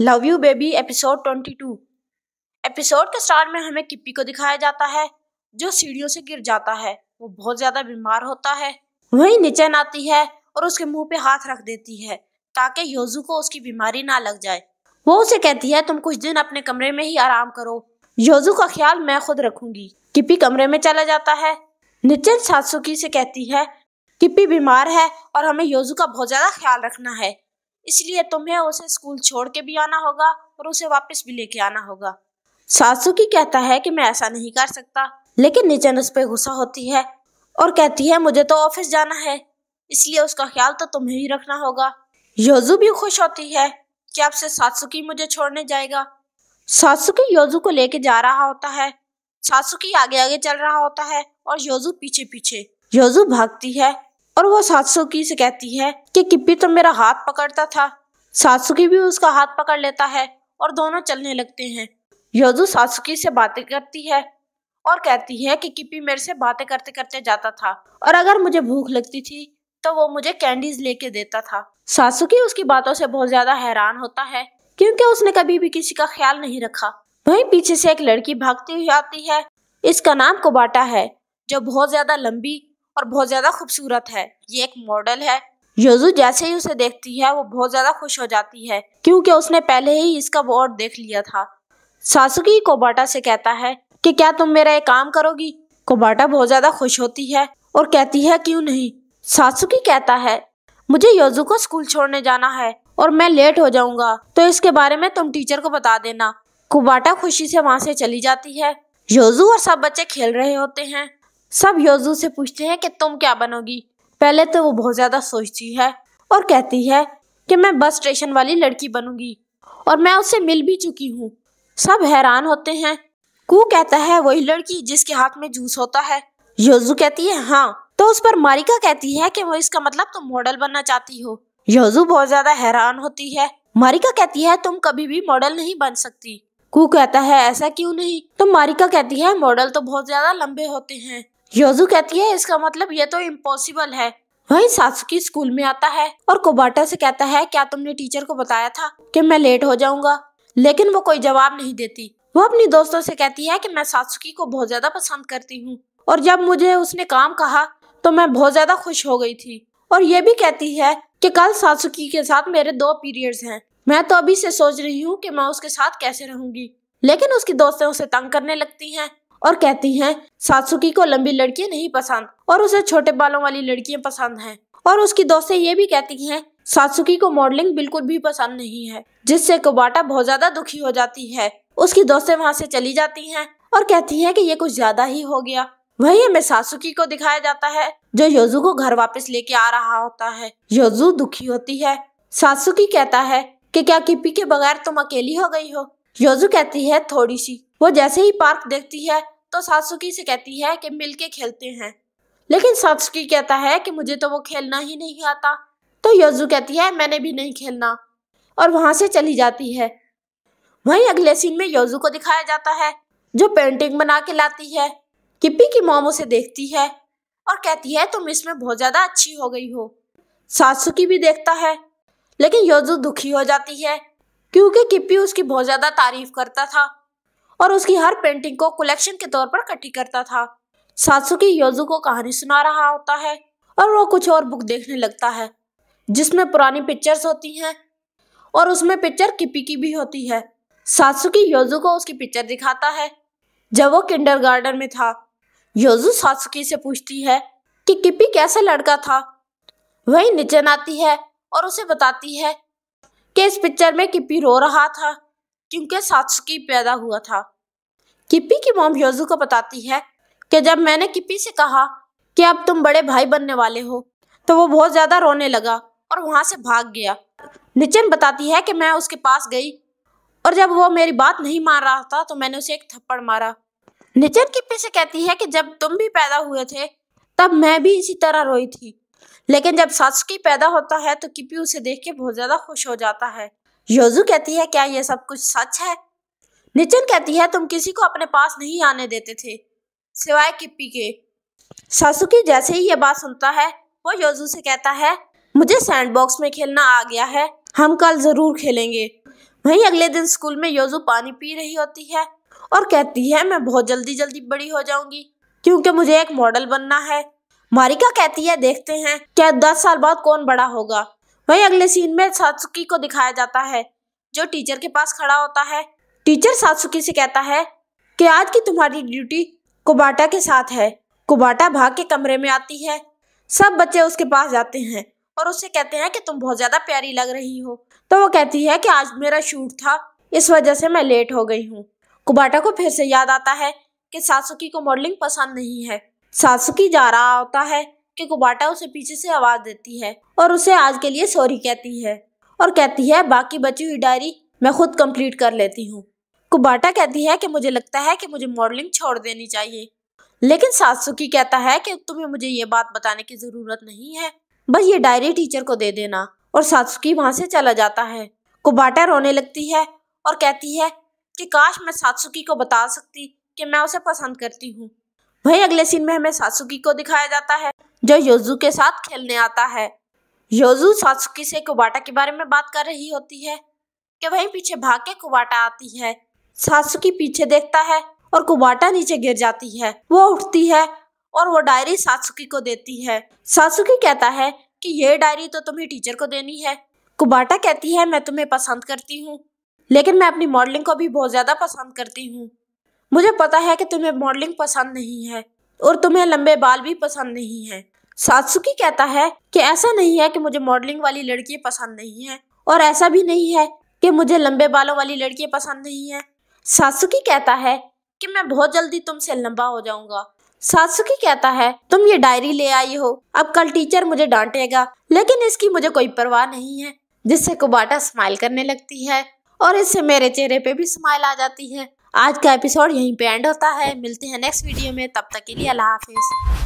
love you baby episode twenty two episode के start में हमें किप्पी को दिखाया जाता है जो सीढ़ियों से गिर जाता है वो बहुत ज्यादा बीमार होता है वही नीचे आती है और उसके मुंह पे हाथ रख देती है ताकि योजू को उसकी बीमारी ना लग जाए वो उसे कहती है तुम कुछ दिन अपने कमरे में ही आराम करो योजू का ख्याल मैं खुद रखूंगी किप्पी कमरे में चला जाता है निचन सासुकी से कहती है किप्पी बीमार है और हमें योजू का बहुत ज्यादा ख्याल रखना है इसलिए तुम्हें उसे स्कूल छोड़ के भी आना होगा और उसे वापस भी लेके आना होगा सासुकी कहता है कि मैं ऐसा नहीं कर सकता लेकिन निचन उस पर गुस्सा होती है और कहती है मुझे तो ऑफिस जाना है इसलिए उसका ख्याल तो तुम्हें ही रखना होगा योजू भी खुश होती है कि आपसे सासुकी मुझे छोड़ने जाएगा सासुकी योजू को लेके जा रहा होता है सासुकी आगे आगे चल रहा होता है और योजू पीछे पीछे योजू भागती है और वो सासुकी से कहती है कि किप्पी तो मेरा हाथ पकड़ता था सासुकी भी उसका हाथ पकड़ लेता है और दोनों चलने लगते हैं योजू सासुकी से बातें करती है और कहती है कि किप्पी मेरे से बातें करते करते जाता था और अगर मुझे भूख लगती थी तो वो मुझे कैंडीज लेके देता था सासुकी उसकी बातों से बहुत ज्यादा हैरान होता है क्योंकि उसने कभी भी किसी का ख्याल नहीं रखा वहीं पीछे से एक लड़की भागती हुई आती है इसका नाम कोबाटा है जो बहुत ज्यादा लंबी और बहुत ज़्यादा खूबसूरत है ये एक मॉडल है योजू जैसे ही उसे देखती है वो बहुत ज़्यादा खुश हो जाती है क्योंकि उसने पहले ही इसका बोर्ड देख लिया था सासुकी कोबाटा से कहता है कि क्या तुम मेरा एक काम करोगी कोबाटा बहुत ज़्यादा खुश होती है और कहती है क्यों नहीं सासुकी कहता है मुझे योजू को स्कूल छोड़ने जाना है और मैं लेट हो जाऊंगा तो इसके बारे में तुम टीचर को बता देना कुबाटा खुशी से वहाँ से चली जाती है योजू और सब बच्चे खेल रहे होते हैं सब योजू से पूछते हैं कि तुम क्या बनोगी पहले तो वो बहुत ज्यादा सोचती है और कहती है कि मैं बस स्टेशन वाली लड़की बनूंगी और मैं उससे मिल भी चुकी हूँ सब हैरान होते हैं कू कहता है वही लड़की जिसके हाथ में जूस होता है योजू कहती है हाँ तो उस पर मारिका कहती है कि वो इसका मतलब तुम मॉडल बनना चाहती हो योजू बहुत ज्यादा हैरान होती है मारिका कहती है तुम कभी भी मॉडल नहीं बन सकती कू कहता है ऐसा क्यों नहीं तो मारिका कहती है मॉडल तो बहुत ज्यादा लंबे होते हैं योजू कहती है इसका मतलब ये तो इम्पोसिबल है वही सासुकी स्कूल में आता है और कोबाटा से कहता है क्या तुमने टीचर को बताया था कि मैं लेट हो जाऊंगा लेकिन वो कोई जवाब नहीं देती वो अपनी दोस्तों से कहती है कि मैं सासुकी को बहुत ज्यादा पसंद करती हूँ और जब मुझे उसने काम कहा तो मैं बहुत ज्यादा खुश हो गई थी और ये भी कहती है कि कल सासुकी के साथ मेरे दो पीरियड्स हैं मैं तो अभी से सोच रही हूँ कि मैं उसके साथ कैसे रहूंगी लेकिन उसकी दोस्तें उसे तंग करने लगती हैं और कहती हैं सासुकी को लंबी लड़कियां नहीं पसंद और उसे छोटे बालों वाली लड़कियां पसंद हैं और उसकी दोस्तें ये भी कहती हैं सासुकी को मॉडलिंग बिल्कुल भी पसंद नहीं है जिससे कोबाटा बहुत ज्यादा दुखी हो जाती है उसकी दोस्तें वहाँ से चली जाती हैं और कहती हैं कि ये कुछ ज्यादा ही हो गया वही हमें सासुकी को दिखाया जाता है जो योजू को घर वापस लेके आ रहा होता है योजू दुखी होती है सासुकी कहता है कि क्या किपी के बगैर तुम अकेली हो गई हो योजू कहती है थोड़ी सी वो जैसे ही पार्क देखती है तो सासुकी से कहती है कि मिलके खेलते हैं लेकिन सासुकी कहता है कि मुझे तो वो खेलना ही नहीं आता तो योजू कहती है मैंने भी नहीं खेलना और वहां से चली जाती है वहीं अगले सीन में योजू को दिखाया जाता है जो पेंटिंग बना के लाती है किप्पी की मोम उसे देखती है और कहती है तुम इसमें बहुत ज़्यादा अच्छी हो गई हो सासुकी भी देखता है लेकिन योजू दुखी हो जाती है क्योंकि किप्पी उसकी बहुत ज़्यादा तारीफ करता था और उसकी हर पेंटिंग को कलेक्शन के तौर पर इकट्ठी करता था सासुकी योजु को कहानी सुना रहा होता है और वो कुछ और बुक देखने लगता है जिसमें पुरानी पिक्चर्स होती हैं और उसमें पिक्चर किपी की भी होती है सासुकी योजु को उसकी पिक्चर दिखाता है जब वो किंडर गार्डन में था योजु सासुकी से पूछती है कि किपी कैसा लड़का था वही निचन आती है और उसे बताती है कि इस पिक्चर में किपी रो रहा था क्योंकि सासुकी पैदा हुआ था किप्पी की मोम योजू को बताती है कि जब मैंने किप्पी से कहा कि अब तुम बड़े भाई बनने वाले हो तो वो बहुत ज़्यादा रोने लगा और वहां से भाग गया निचन बताती है कि मैं उसके पास गई और जब वो मेरी बात नहीं मान रहा था तो मैंने उसे एक थप्पड़ मारा निचन किप्पी से कहती है कि जब तुम भी पैदा हुए थे तब मैं भी इसी तरह रोई थी लेकिन जब की पैदा होता है तो किप्पी उसे देख के बहुत ज़्यादा खुश हो जाता है योजू कहती है क्या ये सब कुछ सच है निचन कहती है तुम किसी को अपने पास नहीं आने देते थे सिवाय किप्पी के सासुकी जैसे ही यह बात सुनता है वो योजू से कहता है मुझे सैंडबॉक्स में खेलना आ गया है हम कल जरूर खेलेंगे वहीं अगले दिन स्कूल में योजू पानी पी रही होती है और कहती है मैं बहुत जल्दी जल्दी बड़ी हो जाऊंगी क्योंकि मुझे एक मॉडल बनना है मारिका कहती है देखते हैं क्या दस साल बाद कौन बड़ा होगा वही अगले सीन में सासुकी को दिखाया जाता है जो टीचर के पास खड़ा होता है टीचर सासुकी से कहता है कि आज की तुम्हारी ड्यूटी कुबाटा के साथ है कुबाटा भाग के कमरे में आती है सब बच्चे उसके पास जाते हैं और उससे कहते हैं कि तुम बहुत ज्यादा प्यारी लग रही हो तो वो कहती है कि आज मेरा शूट था इस वजह से मैं लेट हो गई हूँ कुबाटा को फिर से याद आता है कि सासुकी को मॉडलिंग पसंद नहीं है सासुकी जा रहा होता है कि कुबाटा उसे पीछे से आवाज देती है और उसे आज के लिए सॉरी कहती है और कहती है बाकी बची हुई डायरी मैं खुद कंप्लीट कर लेती हूँ कुबाटा कहती है कि मुझे लगता है कि मुझे मॉडलिंग छोड़ देनी चाहिए लेकिन सासुकी कहता है कि तुम्हें मुझे ये बात बताने की ज़रूरत नहीं है बस ये डायरी टीचर को दे देना और सासुकी वहां से चला जाता है कुबाटा रोने लगती है और कहती है कि काश मैं सासुकी को बता सकती कि मैं उसे पसंद करती हूँ वही अगले सीन में हमें सासुकी को दिखाया जाता है जो योजू के साथ खेलने आता है योजू सासुकी से कुबाटा के बारे में बात कर रही होती है कि वही पीछे भाग के कुबाटा आती है सासुकी पीछे देखता है और कुबाटा नीचे गिर जाती है वो उठती है और वो डायरी सासुकी को देती है सासुकी कहता है कि ये डायरी तो तुम्हें टीचर को देनी है कुबाटा कहती है मैं तुम्हें पसंद करती हूँ लेकिन मैं अपनी मॉडलिंग को भी बहुत ज़्यादा पसंद करती हूँ मुझे पता है कि तुम्हें मॉडलिंग पसंद नहीं है और तुम्हें लंबे बाल भी पसंद नहीं है सासुकी कहता है कि ऐसा नहीं है कि मुझे मॉडलिंग वाली लड़की पसंद नहीं है और ऐसा भी नहीं है कि मुझे लंबे बालों वाली लड़की पसंद नहीं है सासुकी कहता है कि मैं बहुत जल्दी तुमसे लंबा हो जाऊंगा सासुकी कहता है तुम ये डायरी ले आई हो अब कल टीचर मुझे डांटेगा लेकिन इसकी मुझे कोई परवाह नहीं है जिससे कुबाटा स्माइल करने लगती है और इससे मेरे चेहरे पे भी स्माइल आ जाती है आज का एपिसोड यहीं पे एंड होता है मिलते हैं नेक्स्ट वीडियो में तब तक के लिए अल्लाह हाफिज़